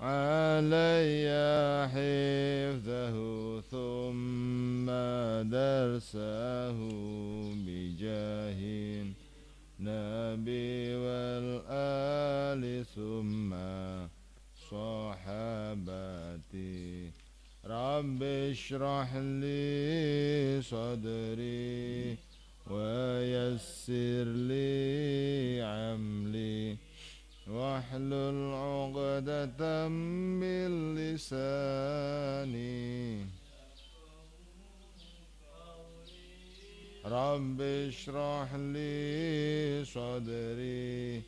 علي حفظه ثم درسه بجاه النبي والآل ثم صحابتي رب اشرح لي صدري ويسر لي عملي واحلل عقدة من لساني رب اشرح لي صدري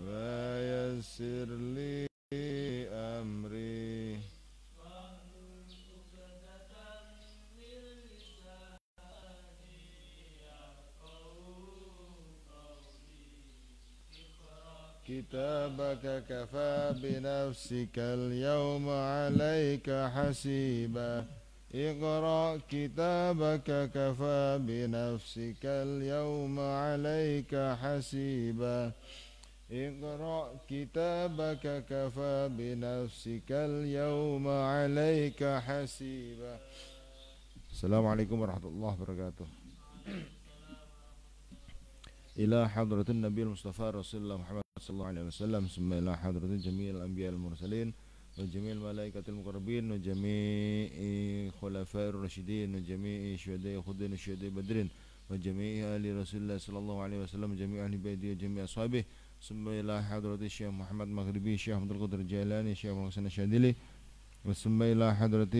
ويسر لي كتابك كفى بنفسك اليوم عليك حسيبا اقرأ كتابك كفى بنفسك اليوم عليك حسيبا اقرأ كتابك كفى بنفسك اليوم عليك حسيبا السلام عليكم ورحمة الله وبركاته إلى حضرة النبي المصطفى رسول الله محمد صلى الله عليه وسلم ثم إلى حضرة جميع الأنبياء المرسلين وجميع الملائكة المقربين وجميع خلفاء الراشدين وجميع شهداء خدين وشهداء بدرين وجميع آل رسول الله صلى الله عليه وسلم وجميع أهل بيته وجميع أصحابه ثم إلى حضرة الشيخ محمد مغربي الشيخ عبد القدر الجيلاني الشيخ محسن الشاذلي ثم إلى حضرة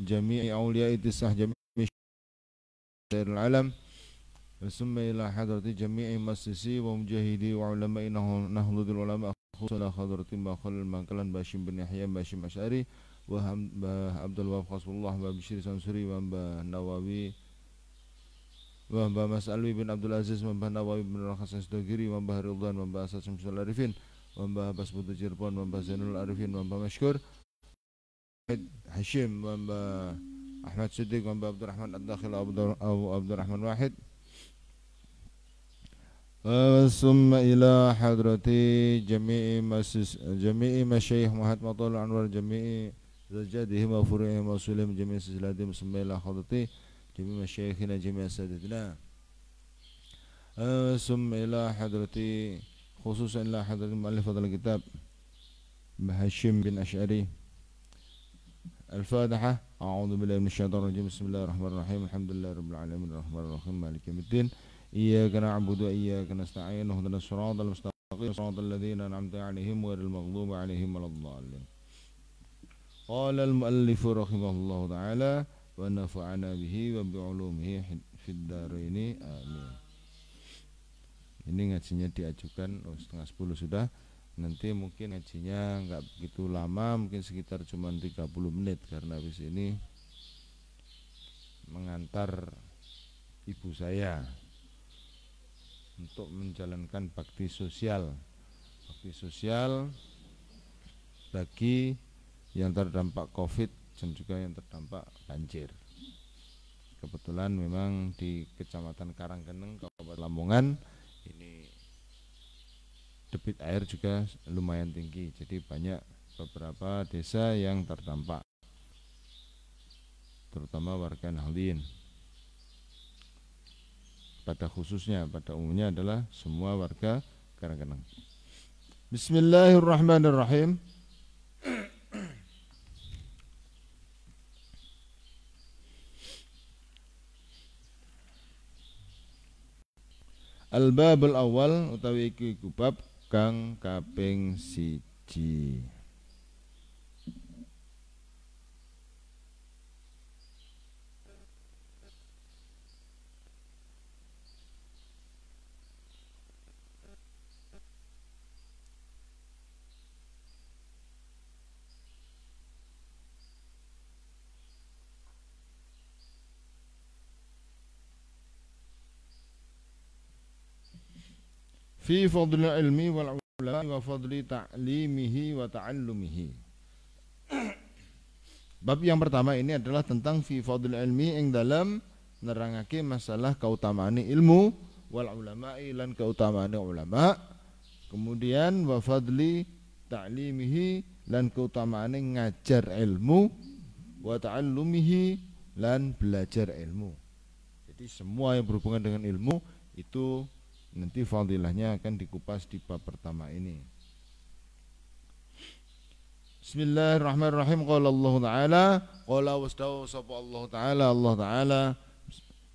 جميع أولياء التسعة جميع سير العالم ثم إلى حضرة جميع مؤسسي ومجاهدي وعلماء نهضة العلماء خصوصا حضرة ما خل المنقلن باشم بن يحيى باشم أشعري وهم عبد الوهاب خصب الله وبشير سنسري وبنواوي وهم مسألوي بن عبد العزيز وهم نواوي بن رخص سدوغيري ومبا رضوان ومبا أسد شمس العارفين ومبا بود جربون وهم زين العارفين وهم مشكور هشيم وهم أحمد صديق وهم عبد الرحمن الداخل أو عبد الرحمن واحد ثم إلى حضرة جميع مسس جميع مشايخ محمد مطول الأنوار جميع زجادهم وفرعهم وصولهم جميع سلسلاتهم ثم إلى حضرة جميع مشايخنا جميع سادتنا آه، ثم إلى حضرة خصوصا إلى حضرة مؤلف هذا الكتاب هشام بن أشعري الفاتحة أعوذ بالله من الشيطان الرجيم بسم الله الرحمن الرحيم الحمد لله رب العالمين الرحمن الرحيم مالك يوم الدين إياك نعبد وإياك نستعين اهدنا الصراط المستقيم صراط الذين أنعمت عليهم غير المغضوب عليهم ولا الضالين قال المؤلف رحمه الله تعالى ونفعنا به وبعلومه في الدارين آمين ini ngajinya diajukan oh, setengah sepuluh sudah nanti mungkin ngajinya nggak begitu lama mungkin sekitar cuma 30 menit karena habis ini mengantar ibu saya untuk menjalankan bakti sosial bakti sosial bagi yang terdampak covid dan juga yang terdampak banjir kebetulan memang di kecamatan Karanggeneng Kabupaten Lamongan ini debit air juga lumayan tinggi jadi banyak beberapa desa yang terdampak terutama warga Nahlin pada khususnya pada umumnya adalah semua warga Karanggeneng. Bismillahirrahmanirrahim. Al-babul awal utawi iki kubab kang kaping siji. fi fadli ilmi wal ulama wa fadli ta'limihi wa ta'allumihi. Bab yang pertama ini adalah tentang fi fadli ilmi yang dalam nerangake masalah keutamaan ilmu wal ulama lan keutamaan ulama. Kemudian wa fadli ta'limihi lan keutamaan ngajar ilmu wa ta'allumihi lan belajar ilmu. Jadi semua yang berhubungan dengan ilmu itu Nanti fadilahnya akan dikupas di bab pertama ini. Bismillahirrahmanirrahim. Qala Allah Ta'ala, qala wastaw sapa Allah Ta'ala, Allah Ta'ala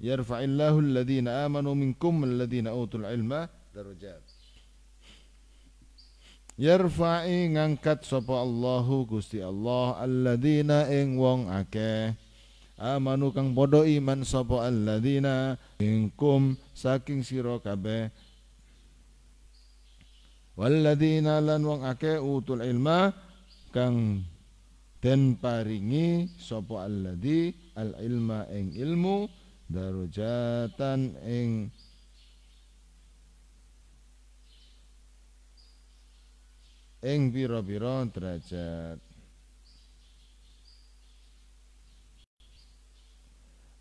yarfa'illahu alladhina amanu minkum alladhina utul ilma darajat. Yarfa'i ngangkat sapa Allahu Gusti Allah alladzina ing wong akeh amanu kang padha iman sapa alladzina minkum saking siro kabe walladzina lan wong akeh utul ilma kang den paringi sapa alladzi al ilma ing ilmu darujatan ing ing pira-pira derajat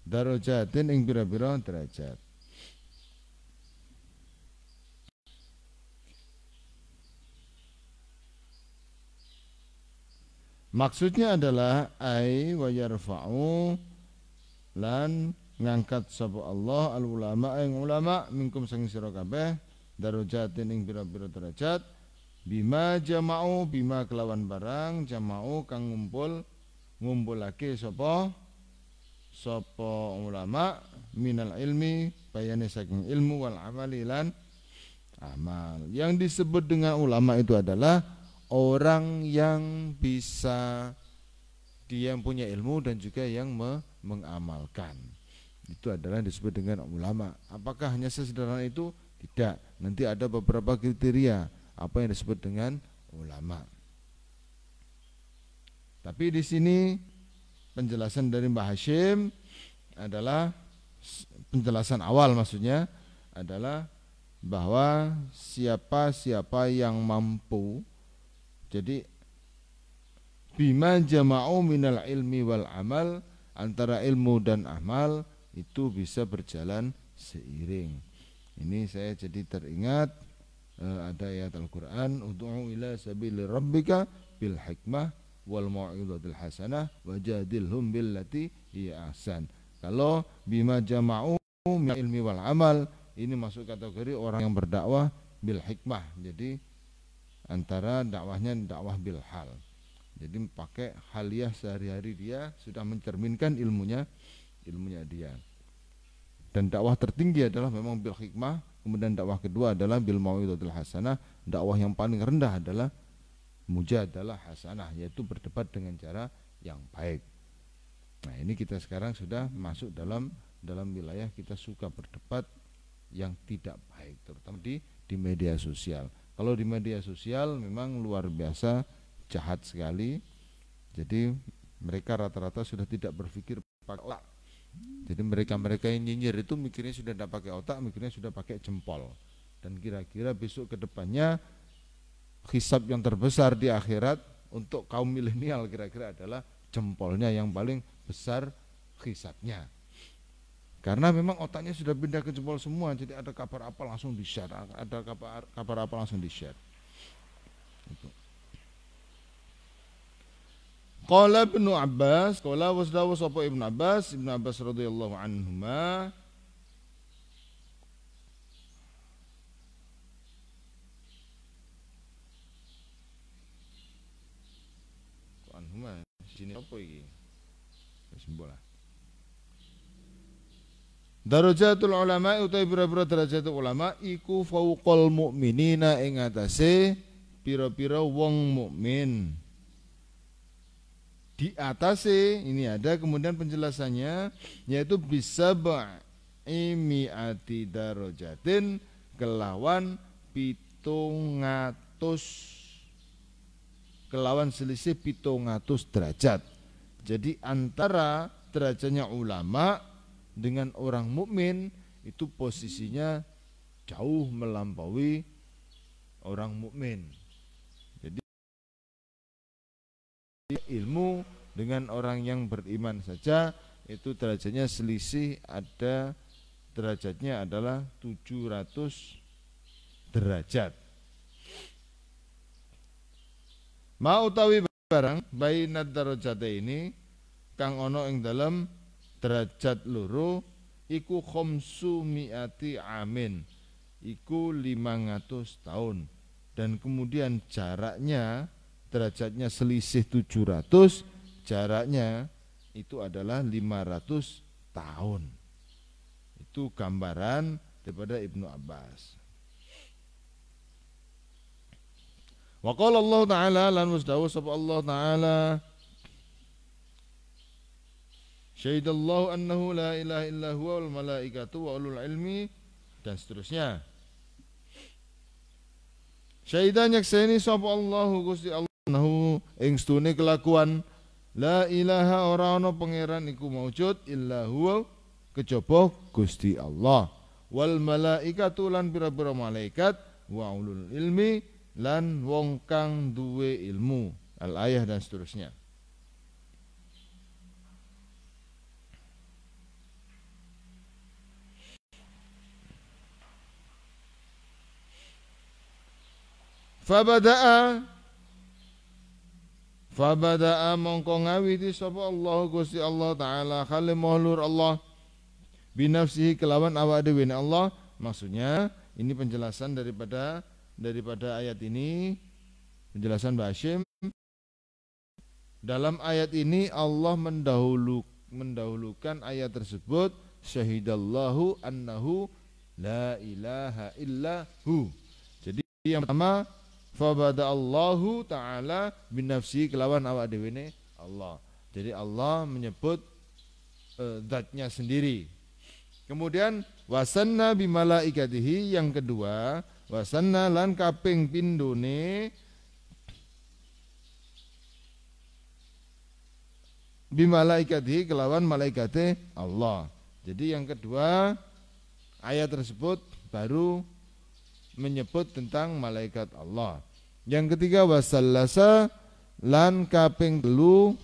darajatin ing pira-pira derajat Maksudnya adalah ai wa yarfa'u lan ngangkat sapa Allah al ulama ing eh, ulama minkum sang sira kabeh darajatin ing pira-pira derajat bima jama'u bima kelawan barang jama'u kang ngumpul ngumpul lagi sopoh sopo ulama minal ilmi bayani saking ilmu wal amali amal. Yang disebut dengan ulama itu adalah orang yang bisa dia yang punya ilmu dan juga yang me mengamalkan. Itu adalah disebut dengan ulama. Apakah hanya sesederhana itu? Tidak. Nanti ada beberapa kriteria apa yang disebut dengan ulama. Tapi di sini penjelasan dari Mbah Hashim adalah penjelasan awal maksudnya adalah bahwa siapa-siapa yang mampu jadi bima jama'u minal ilmi wal amal antara ilmu dan amal itu bisa berjalan seiring ini saya jadi teringat eh, ada ayat Al-Quran Udu'u ila sabili rabbika bil hikmah wal mau'izatil hasanah wajadilhum billati hiya ahsan. Kalau bima jama'u min ilmi wal amal ini masuk kategori orang yang berdakwah bil hikmah. Jadi antara dakwahnya dakwah bil hal. Jadi pakai haliah sehari-hari dia sudah mencerminkan ilmunya ilmunya dia. Dan dakwah tertinggi adalah memang bil hikmah, kemudian dakwah kedua adalah bil mau'izatil hasanah, dakwah yang paling rendah adalah mujadalah hasanah yaitu berdebat dengan cara yang baik. Nah, ini kita sekarang sudah masuk dalam dalam wilayah kita suka berdebat yang tidak baik terutama di di media sosial. Kalau di media sosial memang luar biasa jahat sekali. Jadi mereka rata-rata sudah tidak berpikir pakai Jadi mereka-mereka yang nyinyir itu mikirnya sudah tidak pakai otak, mikirnya sudah pakai jempol. Dan kira-kira besok ke depannya hisab yang terbesar di akhirat untuk kaum milenial kira-kira adalah jempolnya yang paling besar hisabnya karena memang otaknya sudah pindah ke jempol semua jadi ada kabar apa langsung di share ada kabar kabar apa langsung di share itu. Qala Ibnu Abbas, qala wasdawu sapa Ibnu Abbas, Ibnu Abbas radhiyallahu anhuma jenis apa iki? Wis lah. Darajatul ulama utawi pira-pira derajat ulama iku fauqal mukminina ing atase pira-pira wong mukmin. Di atas ini ada kemudian penjelasannya yaitu bisa imiati darajatin kelawan pitung kelawan selisih pitung derajat. Jadi antara derajatnya ulama dengan orang mukmin itu posisinya jauh melampaui orang mukmin. Jadi ilmu dengan orang yang beriman saja itu derajatnya selisih ada derajatnya adalah 700 derajat. mau tawi barang bayi nadaro jate ini kang ono ing dalam derajat luru iku khomsu miati amin iku ngatus tahun dan kemudian jaraknya derajatnya selisih 700 jaraknya itu adalah 500 tahun itu gambaran daripada Ibnu Abbas Wa qala Allah Ta'ala lan wasdawu sapa Allah Ta'ala Syahidallahu annahu la ilaha illa huwa wal malaikatu wa ulul ilmi dan seterusnya. Syahidan nyakseni sapa Allahu Gusti Allah annahu ing stune kelakuan la ilaha ora ana pangeran iku maujud illa huwa kejaba Gusti Allah wal malaikatu lan pira-pira malaikat wa ulul ilmi lan wong kang duwe ilmu al ayah dan seterusnya Fabada'a Fabada'a mongko ngawiti sapa Allah Gusti Allah taala khali mahlur Allah binafsihi kelawan awak dhewe Allah maksudnya ini penjelasan daripada daripada ayat ini penjelasan Mbak Hashim dalam ayat ini Allah mendahulu, mendahulukan ayat tersebut syahidallahu annahu la ilaha illa hu jadi yang pertama fabada Allahu taala bin nafsi kelawan awak dhewe Allah jadi Allah menyebut e, zatnya uh, sendiri kemudian wasanna bi malaikatihi yang kedua wasana lan kaping pindone bimalaikati kelawan malaikate Allah. Jadi yang kedua ayat tersebut baru menyebut tentang malaikat Allah. Yang ketiga wasallasa lan kaping telu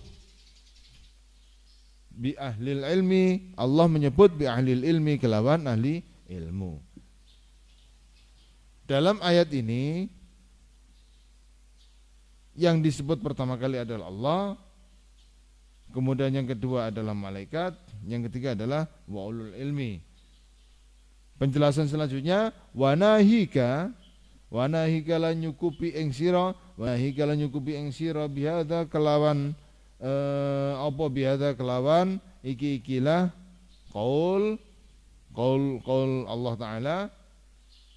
bi ahli ilmi Allah menyebut bi ahli ilmi kelawan ahli ilmu. Dalam ayat ini yang disebut pertama kali adalah Allah, kemudian yang kedua adalah malaikat, yang ketiga adalah waulul ilmi. Penjelasan selanjutnya wanahika wanahika la nyukupi ing sira wanahika la nyukupi ing sira bihadza kelawan eh, apa bihadza kelawan iki ikilah qaul qaul qaul Allah taala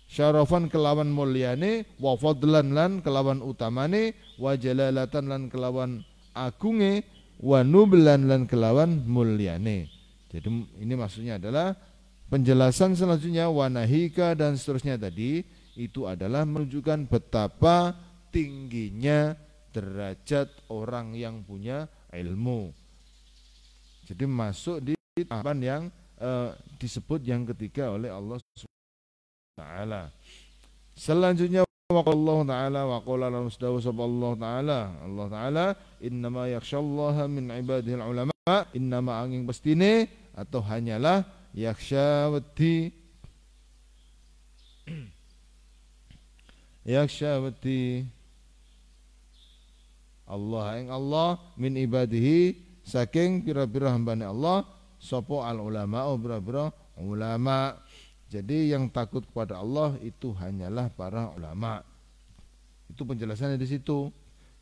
syarofan kelawan mulyane wa fadlan lan kelawan utamane wa jalalatan lan kelawan agunge wa nublan lan kelawan mulyane jadi ini maksudnya adalah penjelasan selanjutnya wanahika dan seterusnya tadi itu adalah menunjukkan betapa tingginya derajat orang yang punya ilmu jadi masuk di tahapan yang e, disebut yang ketiga oleh Allah SWT taala. Selanjutnya waqallahu taala wa qala lan usdawu Allah taala. Allah taala innama yakhshallaha min ibadihil ulama. Innama angin pastine atau hanyalah yakhsha wedi yakhsha wedi Allah yang Allah min ibadihi saking pira-pira hambane Allah sapa al ulama oh pira-pira ulama jadi yang takut kepada Allah itu hanyalah para ulama. Itu penjelasannya di situ.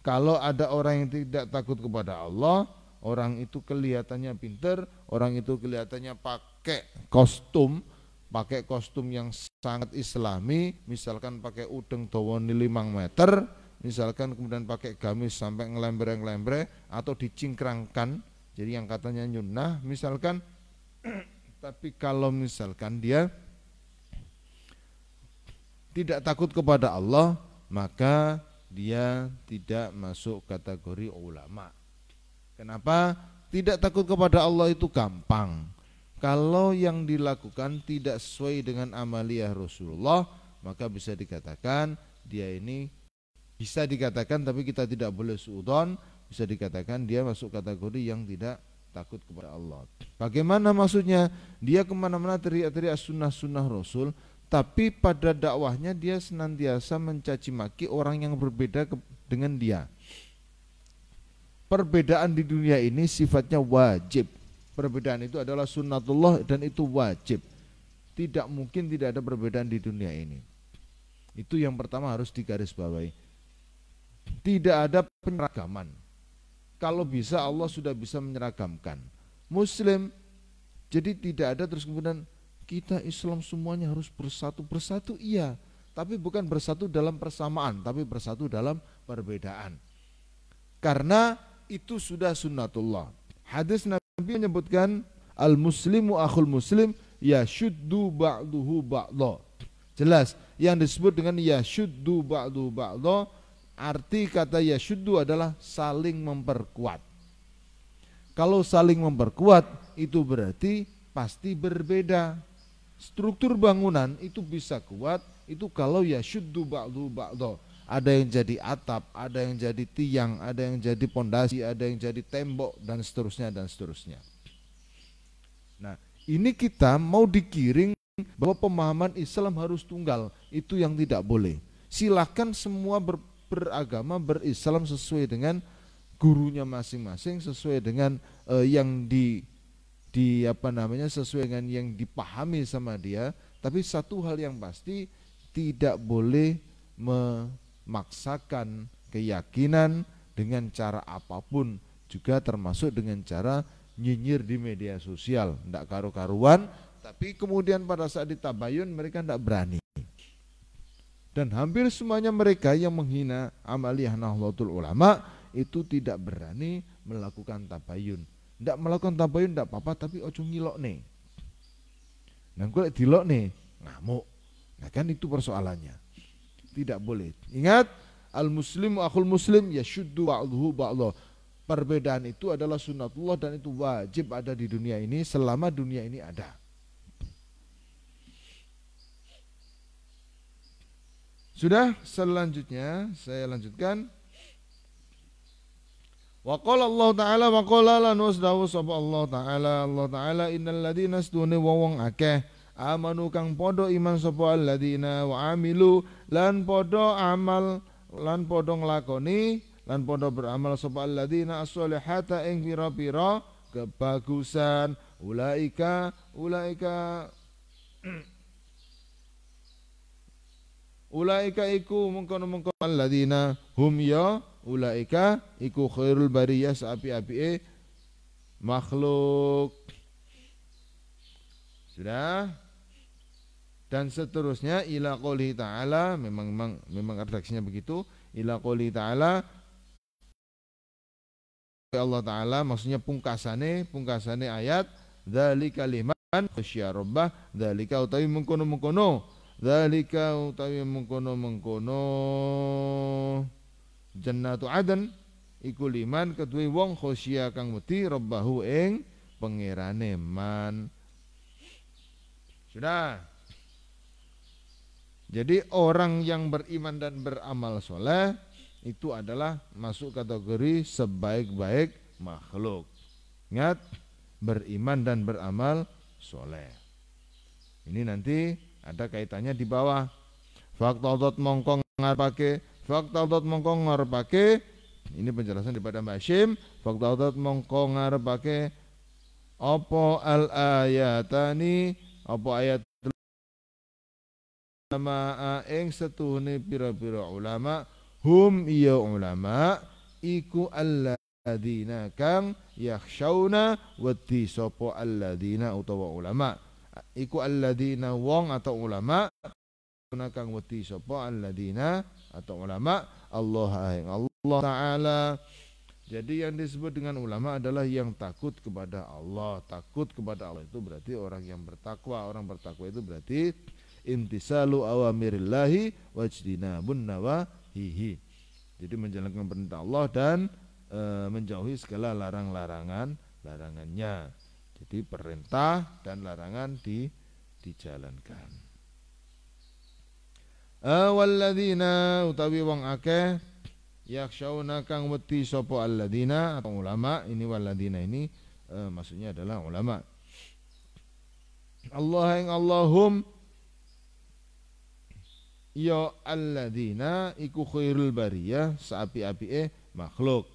Kalau ada orang yang tidak takut kepada Allah, orang itu kelihatannya pinter, orang itu kelihatannya pakai kostum, pakai kostum yang sangat islami, misalkan pakai udeng dawani 5 meter, misalkan kemudian pakai gamis sampai ngelembre-ngelembre atau dicingkrangkan, jadi yang katanya nyunah misalkan, tapi kalau misalkan dia tidak takut kepada Allah, maka dia tidak masuk kategori ulama. Kenapa? Tidak takut kepada Allah itu gampang. Kalau yang dilakukan tidak sesuai dengan amaliah Rasulullah, maka bisa dikatakan dia ini bisa dikatakan tapi kita tidak boleh suudon, bisa dikatakan dia masuk kategori yang tidak takut kepada Allah. Bagaimana maksudnya? Dia kemana-mana teriak-teriak sunnah-sunnah Rasul, tapi pada dakwahnya dia senantiasa mencaci maki orang yang berbeda dengan dia. Perbedaan di dunia ini sifatnya wajib. Perbedaan itu adalah sunnatullah dan itu wajib. Tidak mungkin tidak ada perbedaan di dunia ini. Itu yang pertama harus digarisbawahi. Tidak ada penyeragaman. Kalau bisa Allah sudah bisa menyeragamkan. Muslim jadi tidak ada terus kemudian kita Islam semuanya harus bersatu bersatu iya tapi bukan bersatu dalam persamaan tapi bersatu dalam perbedaan karena itu sudah sunnatullah hadis Nabi menyebutkan al muslimu akhul muslim ya syuddu ba'duhu ba'dho jelas yang disebut dengan ya syuddu ba'du ba'dho arti kata ya syuddu adalah saling memperkuat kalau saling memperkuat itu berarti pasti berbeda struktur bangunan itu bisa kuat itu kalau ya syuddu ba'du ba'do ada yang jadi atap, ada yang jadi tiang, ada yang jadi pondasi, ada yang jadi tembok dan seterusnya dan seterusnya. Nah, ini kita mau dikiring bahwa pemahaman Islam harus tunggal, itu yang tidak boleh. Silakan semua ber, beragama berislam sesuai dengan gurunya masing-masing, sesuai dengan uh, yang di di apa namanya sesuai dengan yang dipahami sama dia tapi satu hal yang pasti tidak boleh memaksakan keyakinan dengan cara apapun juga termasuk dengan cara nyinyir di media sosial tidak karu-karuan tapi kemudian pada saat ditabayun mereka tidak berani dan hampir semuanya mereka yang menghina amaliyah nahdlatul ulama itu tidak berani melakukan tabayun ndak melakukan tabayun ndak apa-apa tapi ojo ngilok nih nah kulit dilok nih ngamuk nah kan itu persoalannya tidak boleh ingat al muslim akul muslim ya syuddu ba'dhu ba'dhu perbedaan itu adalah sunatullah dan itu wajib ada di dunia ini selama dunia ini ada sudah selanjutnya saya lanjutkan Wa qala Allah Ta'ala wa qala lan wasdawu sapa Allah Ta'ala Allah Ta'ala innal ladina wa wong akeh amanu kang podo iman sapa alladina wa amilu lan podo amal lan podo nglakoni lan podo beramal sapa alladina as-solihata ing pira-pira kebagusan ulaika ulaika ulaika iku mengkono-mengkono alladina hum ya ulaika iku khairul bariyah api e makhluk. Sudah? Dan seterusnya ila qouli ta'ala memang memang memang redaksinya begitu ila qouli ta'ala Allah Ta'ala maksudnya pungkasane pungkasane ayat dzalika liman khusya rabbah dzalika utawi mengkono-mengkono dzalika utawi mengkono-mengkono jannatu aden iku liman kedue wong khosya kang wedi rabbahu ing pangerane man sudah jadi orang yang beriman dan beramal soleh itu adalah masuk kategori sebaik-baik makhluk. Ingat, beriman dan beramal soleh. Ini nanti ada kaitannya di bawah. otot mongkong ngarpake Fakta Faktadat mongko ngarepake ini penjelasan daripada Mbak Syim faktadat mongko ngarepake apa al ayatani apa ayat ulama ing setuhune pira-pira ulama hum iya ulama iku alladzina kang yakhshauna wati sopo alladzina utawa ulama iku alladzina wong atau ulama kang wati sapa alladzina atau ulama Allah yang Allah taala. Jadi yang disebut dengan ulama adalah yang takut kepada Allah. Takut kepada Allah itu berarti orang yang bertakwa. Orang bertakwa itu berarti intisalu awamirillahi wajdinabun nawahihi. Jadi menjalankan perintah Allah dan e, menjauhi segala larang-larangan larangannya. Jadi perintah dan larangan di dijalankan awalladzina utawi wong akeh yakhshauna kang weti sopo alladzina atau ulama ini waladina ini e, maksudnya adalah ulama Allah yang Allahum ya alladzina iku khairul bariyah saapi api eh makhluk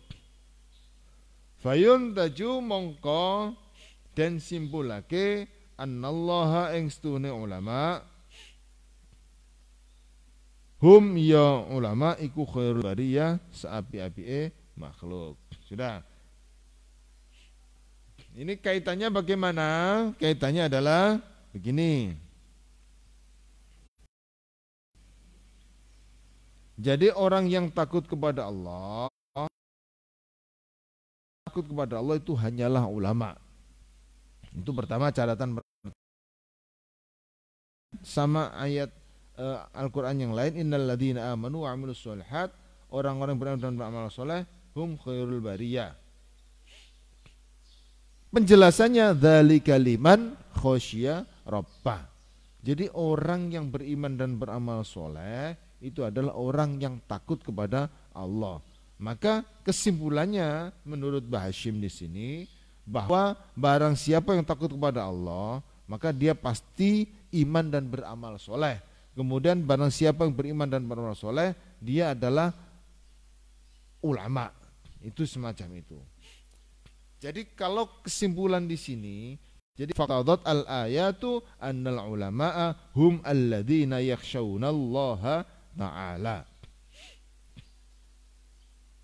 Fayun taju mongko dan simpulake annallaha ing stune ulama' hum ya ulama iku khairul bariyah saapi e eh makhluk. Sudah. Ini kaitannya bagaimana? Kaitannya adalah begini. Jadi orang yang takut kepada Allah takut kepada Allah itu hanyalah ulama. Itu pertama catatan sama ayat uh, Al-Qur'an yang lain innal ladhina amanu wa amilus sholihat orang-orang beriman dan beramal soleh hum khairul bariyah penjelasannya Dhalika liman khosya rabbah jadi orang yang beriman dan beramal soleh itu adalah orang yang takut kepada Allah. Maka kesimpulannya menurut Bahashim di sini bahwa barang siapa yang takut kepada Allah, maka dia pasti iman dan beramal soleh. Kemudian barang siapa yang beriman dan beramal soleh, dia adalah ulama. Itu semacam itu. Jadi kalau kesimpulan di sini, jadi faqadat al ayatu an al ulama'a hum alladzina Allah ta'ala.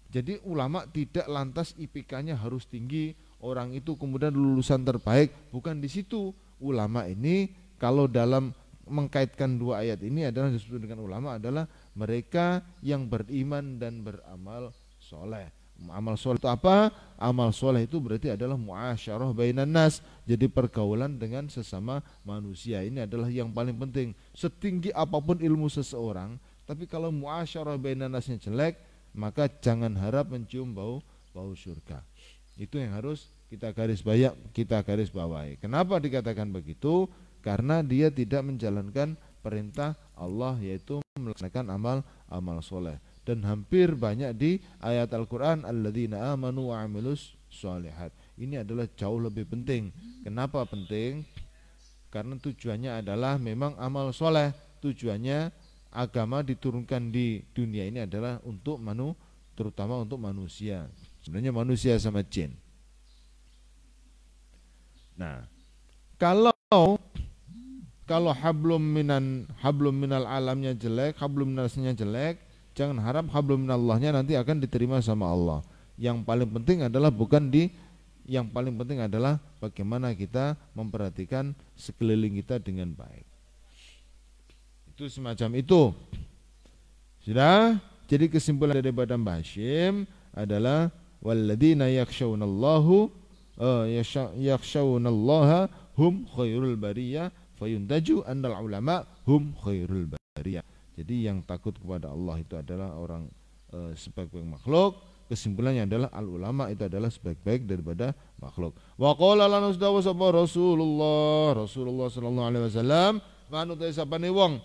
Jadi ulama tidak lantas IPK-nya harus tinggi, orang itu kemudian lulusan terbaik, bukan di situ. Ulama ini kalau dalam mengkaitkan dua ayat ini adalah disebut dengan ulama adalah mereka yang beriman dan beramal soleh. Amal soleh itu apa? Amal soleh itu berarti adalah muasyarah bainan nas. Jadi pergaulan dengan sesama manusia ini adalah yang paling penting. Setinggi apapun ilmu seseorang, tapi kalau muasyarah bainan nasnya jelek, maka jangan harap mencium bau bau surga. Itu yang harus kita garis bayak, kita garis bawahi. Kenapa dikatakan begitu? karena dia tidak menjalankan perintah Allah yaitu melaksanakan amal amal soleh dan hampir banyak di ayat Al-Quran alladzina amanu wa amilus ini adalah jauh lebih penting kenapa penting karena tujuannya adalah memang amal soleh tujuannya agama diturunkan di dunia ini adalah untuk manu terutama untuk manusia sebenarnya manusia sama jin nah kalau kalau hablum minan hablum minal alamnya jelek, hablum minasnya jelek, jangan harap hablum minallahnya nanti akan diterima sama Allah. Yang paling penting adalah bukan di yang paling penting adalah bagaimana kita memperhatikan sekeliling kita dengan baik. Itu semacam itu. Sudah? Jadi kesimpulan daripada Mbah Hashim adalah walladzina yakhshawnallahu uh, eh, hum khairul bariyah fayundaju annal ulama hum khairul bariyah. Jadi yang takut kepada Allah itu adalah orang e, eh, sebaik makhluk. Kesimpulannya adalah al ulama itu adalah sebaik-baik daripada makhluk. Wa qala sapa Rasulullah Rasulullah sallallahu alaihi wasallam manut sapane wong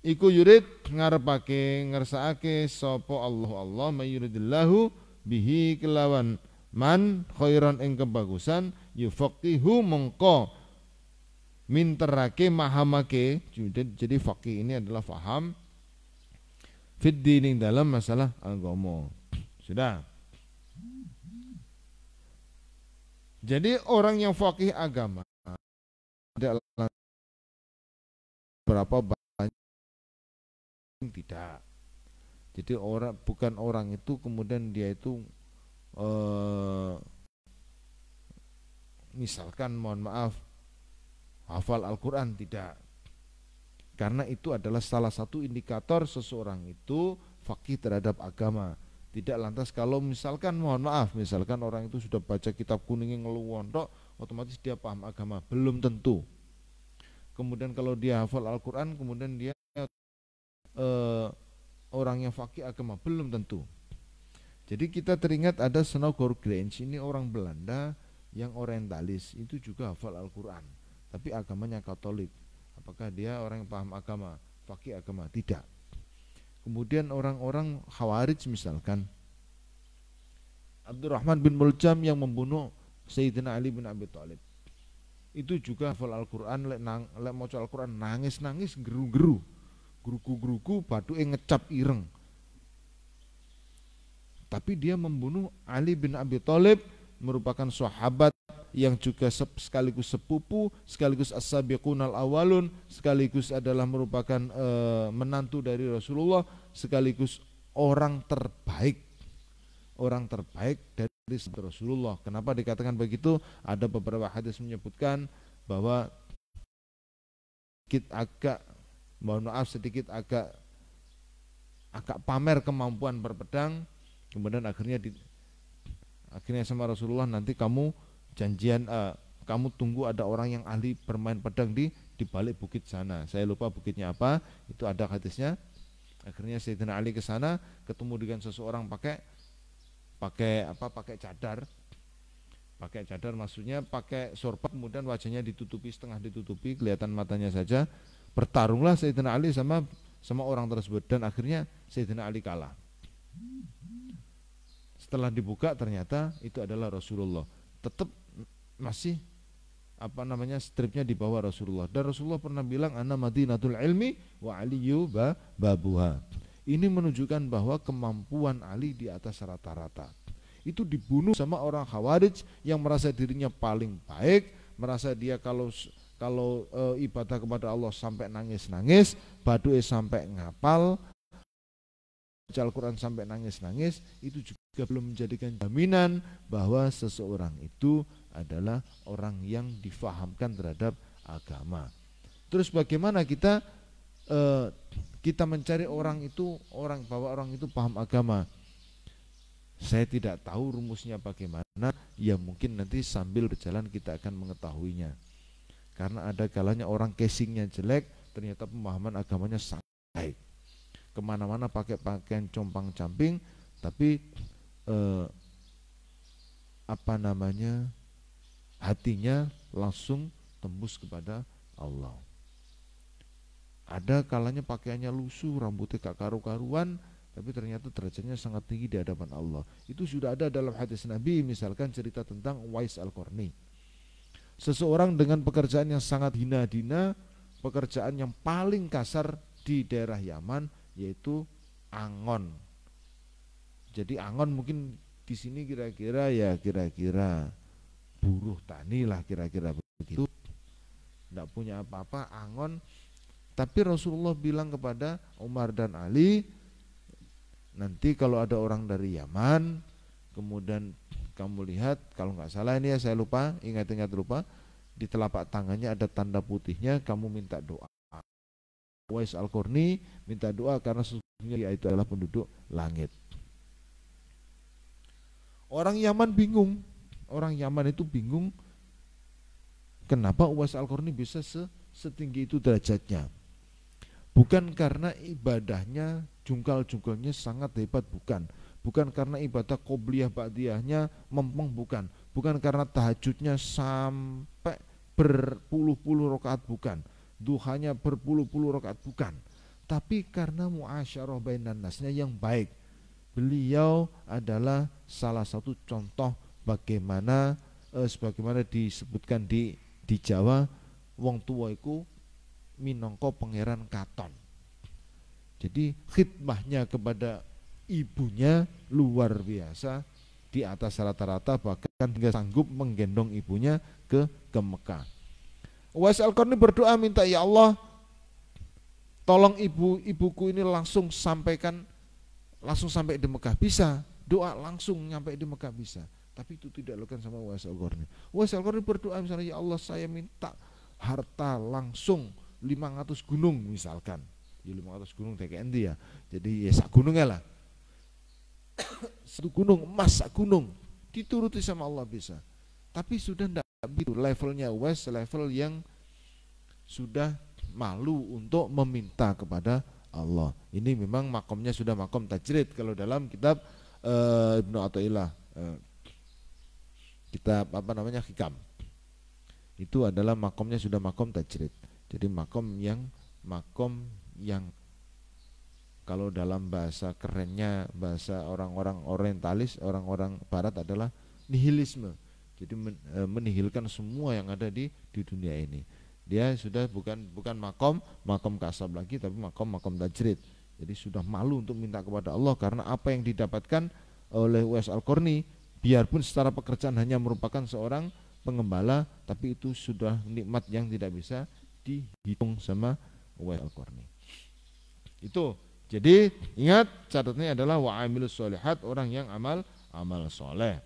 iku yurid ngarepake ngersakake sapa Allah Allah mayuridillahu bihi kelawan man khairan ing kebagusan yufaqihu mongko minterake mahamake jadi fakih ini adalah faham fit dining dalam masalah agama sudah jadi orang yang fakih agama tidak berapa banyak tidak jadi orang bukan orang itu kemudian dia itu eh, misalkan mohon maaf hafal Al-Quran, tidak. Karena itu adalah salah satu indikator seseorang itu fakih terhadap agama. Tidak lantas kalau misalkan mohon maaf, misalkan orang itu sudah baca kitab kuning yang ngeluwondok otomatis dia paham agama, belum tentu. Kemudian kalau dia hafal Al-Quran, kemudian dia eh, orang yang fakih agama, belum tentu. Jadi kita teringat ada Snow Grange, ini orang Belanda yang orientalis, itu juga hafal Al-Quran tapi agamanya Katolik. Apakah dia orang yang paham agama, fakih agama? Tidak. Kemudian orang-orang Khawarij misalkan Abdurrahman bin Muljam yang membunuh Sayyidina Ali bin Abi Thalib. Itu juga hafal Al-Qur'an lek nang lek maca Al-Qur'an nangis-nangis geru-geru. Geruku-geruku batuke ngecap ireng. Tapi dia membunuh Ali bin Abi Thalib merupakan sahabat yang juga sekaligus sepupu, sekaligus as-sabiqun al-awalun, sekaligus adalah merupakan e, menantu dari Rasulullah, sekaligus orang terbaik. Orang terbaik dari Rasulullah. Kenapa dikatakan begitu? Ada beberapa hadis menyebutkan bahwa sedikit agak mohon maaf sedikit agak agak pamer kemampuan berpedang kemudian akhirnya di, akhirnya sama Rasulullah nanti kamu janjian uh, kamu tunggu ada orang yang ahli bermain pedang di di balik bukit sana. Saya lupa bukitnya apa, itu ada hadisnya. Akhirnya Sayyidina Ali ke sana ketemu dengan seseorang pakai pakai apa pakai cadar. Pakai cadar maksudnya pakai sorban kemudian wajahnya ditutupi setengah ditutupi kelihatan matanya saja. Bertarunglah Sayyidina Ali sama sama orang tersebut dan akhirnya Sayyidina Ali kalah. Setelah dibuka ternyata itu adalah Rasulullah. Tetap masih apa namanya stripnya di bawah Rasulullah dan Rasulullah pernah bilang anak madinatul ilmi wa aliyu ba babuha ini menunjukkan bahwa kemampuan Ali di atas rata-rata itu dibunuh sama orang Khawarij yang merasa dirinya paling baik merasa dia kalau kalau e, ibadah kepada Allah sampai nangis-nangis badui sampai ngapal baca Al-Quran sampai nangis-nangis itu juga belum menjadikan jaminan bahwa seseorang itu adalah orang yang difahamkan terhadap agama. Terus bagaimana kita eh, kita mencari orang itu orang bahwa orang itu paham agama? Saya tidak tahu rumusnya bagaimana, ya mungkin nanti sambil berjalan kita akan mengetahuinya. Karena ada kalanya orang casingnya jelek, ternyata pemahaman agamanya sangat baik. Kemana-mana pakai pakaian compang-camping, tapi eh, apa namanya hatinya langsung tembus kepada Allah. Ada kalanya pakaiannya lusuh, rambutnya gak karu-karuan, tapi ternyata derajatnya sangat tinggi di hadapan Allah. Itu sudah ada dalam hadis Nabi, misalkan cerita tentang Wais Al-Qarni. Seseorang dengan pekerjaan yang sangat hina-dina, pekerjaan yang paling kasar di daerah Yaman, yaitu angon, jadi Angon mungkin di sini kira-kira ya kira-kira buruh tani lah kira-kira begitu. Tidak punya apa-apa Angon. Tapi Rasulullah bilang kepada Umar dan Ali, nanti kalau ada orang dari Yaman, kemudian kamu lihat kalau nggak salah ini ya saya lupa, ingat-ingat lupa, di telapak tangannya ada tanda putihnya, kamu minta doa. Wais Al-Qurni minta doa karena sesungguhnya dia itu adalah penduduk langit. Orang Yaman bingung. Orang Yaman itu bingung kenapa Uwais Al-Qarni bisa setinggi itu derajatnya. Bukan karena ibadahnya jungkal-jungkalnya sangat hebat bukan. Bukan karena ibadah qobliyah ba'diyahnya mempeng bukan. Bukan karena tahajudnya sampai berpuluh-puluh rokaat bukan. Duhanya berpuluh-puluh rokaat bukan. Tapi karena muasyarah bainan nasnya yang baik beliau adalah salah satu contoh bagaimana eh, sebagaimana disebutkan di di Jawa wong tua itu minongko pangeran katon. Jadi khidmahnya kepada ibunya luar biasa di atas rata-rata bahkan hingga sanggup menggendong ibunya ke ke Mekah. Uwais al berdoa minta ya Allah tolong ibu ibuku ini langsung sampaikan langsung sampai di Mekah bisa doa langsung sampai di Mekah bisa tapi itu tidak dilakukan sama Uwais Al-Qarni Uwais Al-Qarni berdoa misalnya ya Allah saya minta harta langsung 500 gunung misalkan ya 500 gunung TKN ya jadi ya sak gunungnya lah satu gunung emas sak gunung dituruti sama Allah bisa tapi sudah tidak begitu levelnya Uwais level yang sudah malu untuk meminta kepada Allah. Ini memang makomnya sudah makom tajrid kalau dalam kitab uh, Ibnu Athaillah uh, eh, kitab apa namanya hikam. Itu adalah makomnya sudah makom tajrid. Jadi makom yang makom yang kalau dalam bahasa kerennya bahasa orang-orang orientalis, orang-orang barat adalah nihilisme. Jadi eh, menihilkan semua yang ada di di dunia ini dia sudah bukan bukan makom makom kasab lagi tapi makom makom tajrid jadi sudah malu untuk minta kepada Allah karena apa yang didapatkan oleh US al Korni biarpun secara pekerjaan hanya merupakan seorang pengembala tapi itu sudah nikmat yang tidak bisa dihitung sama US al Korni itu jadi ingat catatannya adalah wa amilus solihat orang yang amal amal soleh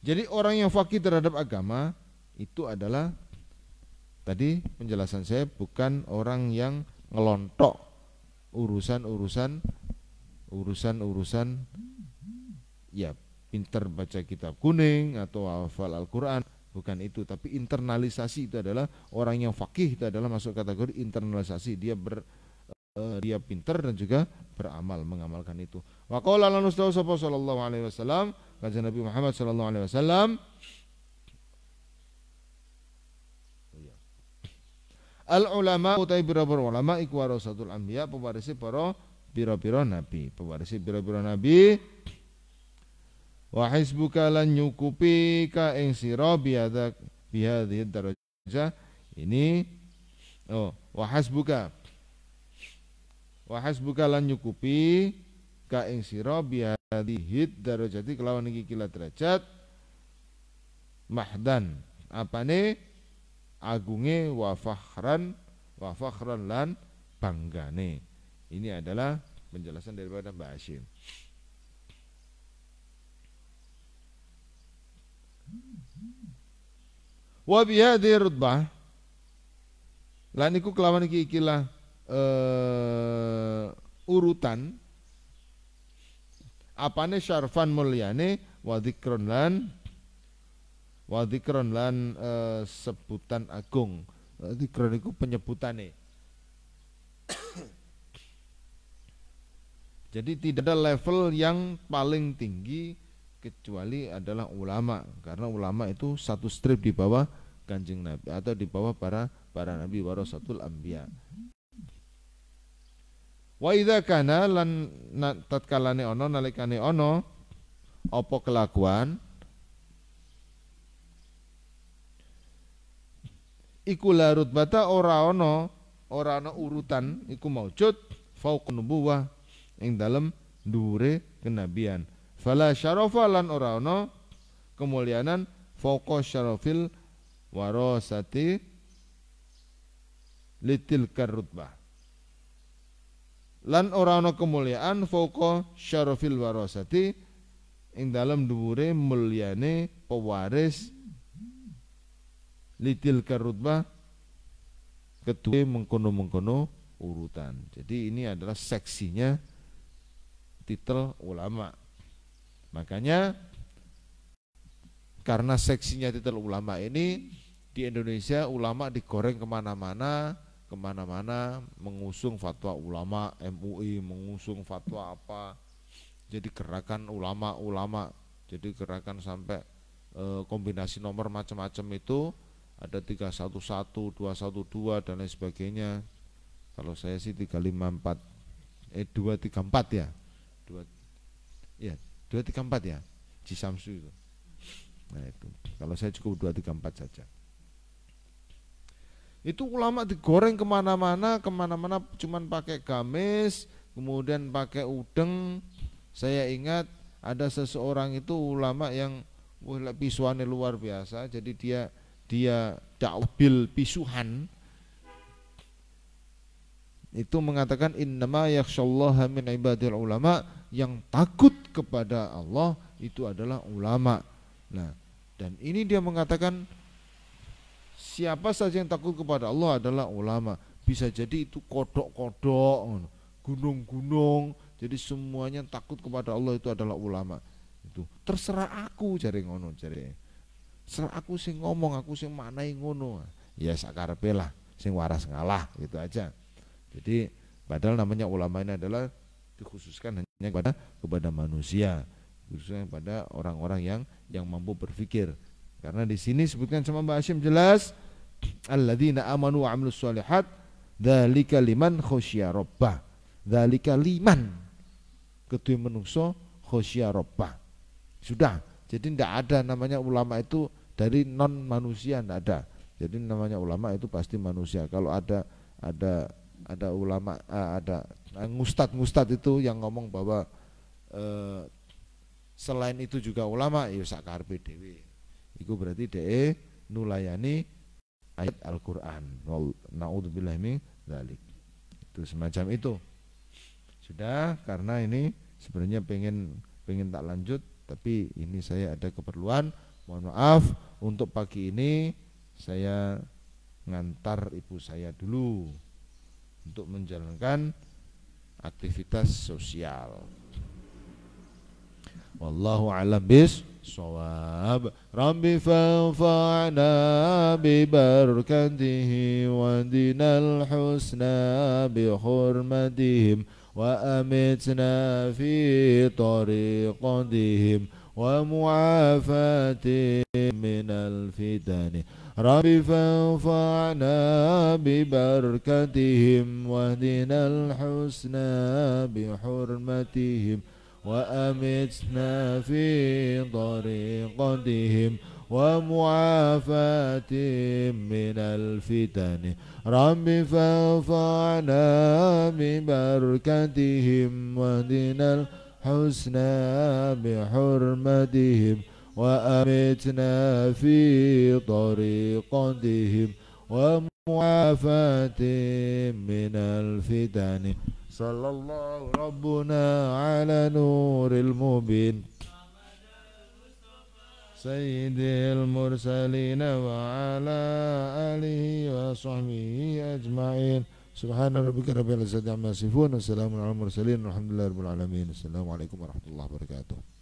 Jadi orang yang fakir terhadap agama itu adalah tadi penjelasan saya bukan orang yang ngelontok urusan-urusan urusan-urusan ya pinter baca kitab kuning atau hafal Al-Qur'an bukan itu tapi internalisasi itu adalah orang yang fakih itu adalah masuk kategori internalisasi dia ber, uh, dia pinter dan juga beramal mengamalkan itu Wa qala lan ustaz sapa sallallahu alaihi wasallam, kanjeng Nabi Muhammad sallallahu alaihi wasallam Al ulama utai biro-biro ulama iku warasatul anbiya pewarisi para biro-biro nabi, pewarisi biro-biro nabi wa hisbuka lan nyukupi ka ing sira biadak bihadhihi daraja ini oh wa hasbuka wa hasbuka lan nyukupi ka ing sira bihadhihi darajati kelawan iki kila derajat mahdan apane agunge wa fakhran wa fakhran lan banggane ini adalah penjelasan daripada Mbak Hashim wa bihadhi rutbah lan iku kelawan iki ikilah uh, urutan apane syarfan mulyane wa dzikron lan wa dzikron lan e, sebutan agung eh, dzikron iku penyebutane Jadi tidak ada level yang paling tinggi kecuali adalah ulama karena ulama itu satu strip di bawah kanjeng Nabi atau di bawah para para nabi warasatul anbiya. Wa idza kana lan tatkalane ono nalikane ono apa kelakuan iku la rutbata ora ono ora ono urutan iku maujud fauq nubuwah ing dalem dure kenabian fala syarafa lan ora ono kemuliaanan fauq syarafil warasati litil karutbah lan ora ana kemuliaan fauqa syarafil warasati ing dalem dhuwure mulyane pewaris litil karudba ketua mengkono-mengkono urutan. Jadi ini adalah seksinya titel ulama. Makanya karena seksinya titel ulama ini di Indonesia ulama digoreng kemana-mana, kemana-mana mengusung fatwa ulama MUI mengusung fatwa apa jadi gerakan ulama-ulama jadi gerakan sampai e, kombinasi nomor macam-macam itu ada 311, 212 dan lain sebagainya kalau saya sih 354 eh 234 ya dua iya, ya 234 ya Cisamsu itu nah itu kalau saya cukup 234 saja itu ulama digoreng kemana-mana, kemana-mana cuman pakai gamis, kemudian pakai udeng. Saya ingat ada seseorang itu ulama yang wah pisuannya luar biasa, jadi dia dia dakabil pisuhan itu mengatakan innama yakshallaha min ibadil ulama yang takut kepada Allah itu adalah ulama. Nah, dan ini dia mengatakan Siapa saja yang takut kepada Allah adalah ulama. Bisa jadi itu kodok-kodok, gunung-gunung. Jadi semuanya takut kepada Allah itu adalah ulama. Itu terserah aku cari ngono cari. Serah aku sing ngomong, aku sing mana ngono. Ya sakar bela sing waras ngalah gitu aja. Jadi padahal namanya ulama ini adalah dikhususkan hanya kepada kepada manusia, khususnya pada orang-orang yang yang mampu berpikir. Karena di sini sebutkan sama Mbak Hashim jelas alladzina amanu wa sholihat solihat dzalika liman khosya robbah dzalika liman ketui menungso khosya robbah sudah jadi tidak ada namanya ulama itu dari non manusia tidak ada jadi namanya ulama itu pasti manusia kalau ada ada ada ulama eh, ada eh, ngustad ngustad itu yang ngomong bahwa eh, selain itu juga ulama ya sakarpe dewi itu berarti de nulayani ayat Al-Quran na'udzubillah min itu semacam itu sudah karena ini sebenarnya pengen pengen tak lanjut tapi ini saya ada keperluan mohon maaf untuk pagi ini saya ngantar ibu saya dulu untuk menjalankan aktivitas sosial wallahu alam bis الصواب رب فانفعنا ببركته ودنا الحسنى بحرمتهم وأمتنا في طريقتهم ومعافاتهم من الفتن رب فانفعنا ببركتهم واهدنا الحسنى بحرمتهم وأمتنا في طريقتهم ومعافاتهم من الفتن رب فارفعنا ببركتهم ودنا الحسنى بحرمتهم وأمتنا في طريقتهم ومعافاتهم من الفتن صلى الله ربنا على نور المبين سيد المرسلين وعلى آله وصحبه أجمعين سبحان ربك رب العزة عما يصفون وسلام على المرسلين والحمد لله رب العالمين السلام عليكم ورحمة الله وبركاته